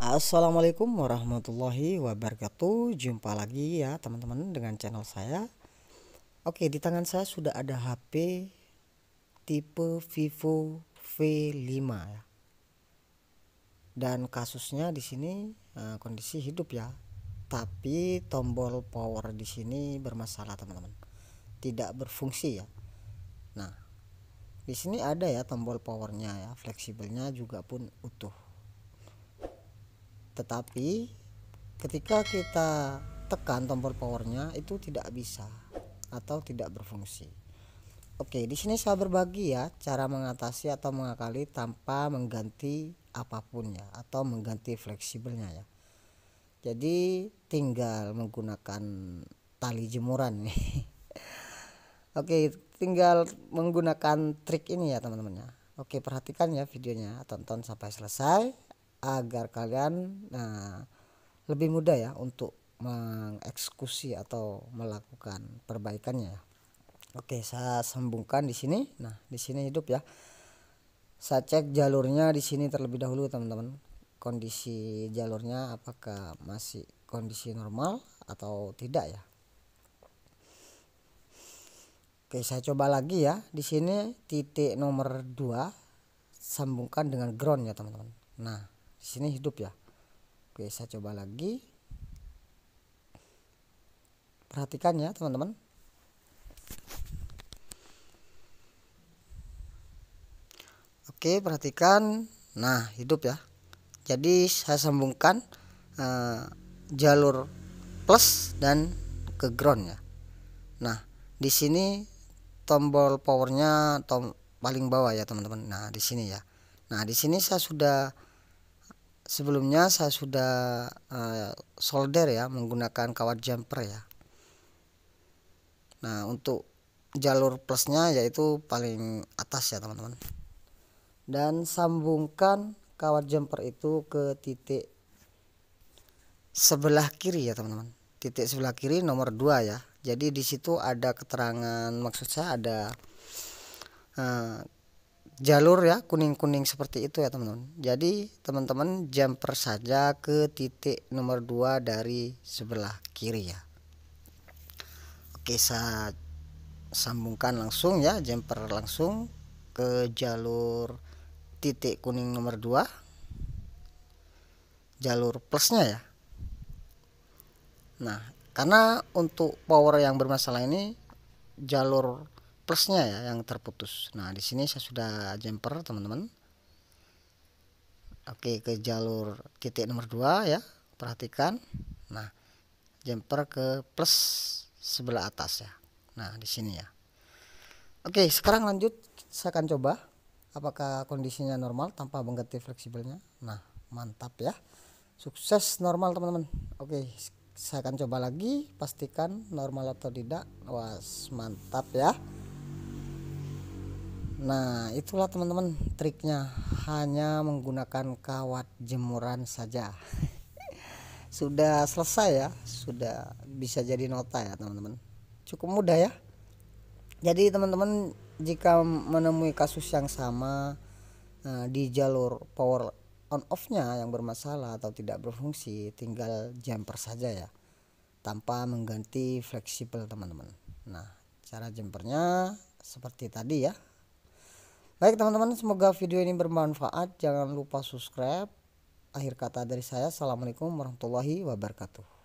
Assalamualaikum warahmatullahi wabarakatuh Jumpa lagi ya teman-teman dengan channel saya Oke di tangan saya sudah ada HP tipe Vivo V5 ya. Dan kasusnya di sini eh, kondisi hidup ya Tapi tombol power di sini bermasalah teman-teman Tidak berfungsi ya Nah di sini ada ya tombol powernya ya fleksibelnya juga pun utuh tetapi ketika kita tekan tombol powernya itu tidak bisa atau tidak berfungsi Oke di sini saya berbagi ya cara mengatasi atau mengakali tanpa mengganti apapun ya atau mengganti fleksibelnya ya jadi tinggal menggunakan tali jemuran nih Oke tinggal menggunakan trik ini ya teman-teman ya. Oke perhatikan ya videonya tonton sampai selesai agar kalian nah lebih mudah ya untuk mengeksekusi atau melakukan perbaikannya ya. Oke, saya sambungkan di sini. Nah, di sini hidup ya. Saya cek jalurnya di sini terlebih dahulu, teman-teman. Kondisi jalurnya apakah masih kondisi normal atau tidak ya. Oke, saya coba lagi ya. Di sini titik nomor 2 sambungkan dengan ground ya, teman-teman. Nah, di sini hidup ya oke saya coba lagi perhatikan ya teman-teman oke perhatikan nah hidup ya jadi saya sambungkan uh, jalur plus dan ke ground ya nah di sini tombol powernya tom paling bawah ya teman-teman nah di sini ya nah di sini saya sudah sebelumnya saya sudah uh, solder ya menggunakan kawat jumper ya nah untuk jalur plusnya yaitu paling atas ya teman-teman dan sambungkan kawat jumper itu ke titik sebelah kiri ya teman-teman titik sebelah kiri nomor 2 ya jadi disitu ada keterangan maksud saya ada uh, jalur ya kuning-kuning seperti itu ya teman-teman jadi teman-teman jumper saja ke titik nomor 2 dari sebelah kiri ya oke saya sambungkan langsung ya jumper langsung ke jalur titik kuning nomor 2 jalur plusnya ya nah karena untuk power yang bermasalah ini jalur plusnya ya yang terputus nah di sini saya sudah jumper teman-teman oke ke jalur titik nomor 2 ya perhatikan nah jumper ke plus sebelah atas ya nah di sini ya oke sekarang lanjut saya akan coba apakah kondisinya normal tanpa mengganti fleksibelnya nah mantap ya sukses normal teman-teman oke saya akan coba lagi pastikan normal atau tidak was mantap ya Nah, itulah teman-teman triknya hanya menggunakan kawat jemuran saja. sudah selesai ya, sudah bisa jadi nota ya, teman-teman. Cukup mudah ya. Jadi, teman-teman jika menemui kasus yang sama uh, di jalur power on off-nya yang bermasalah atau tidak berfungsi, tinggal jumper saja ya. Tanpa mengganti fleksibel, teman-teman. Nah, cara jumpernya seperti tadi ya Baik teman-teman, semoga video ini bermanfaat. Jangan lupa subscribe. Akhir kata dari saya, Assalamualaikum warahmatullahi wabarakatuh.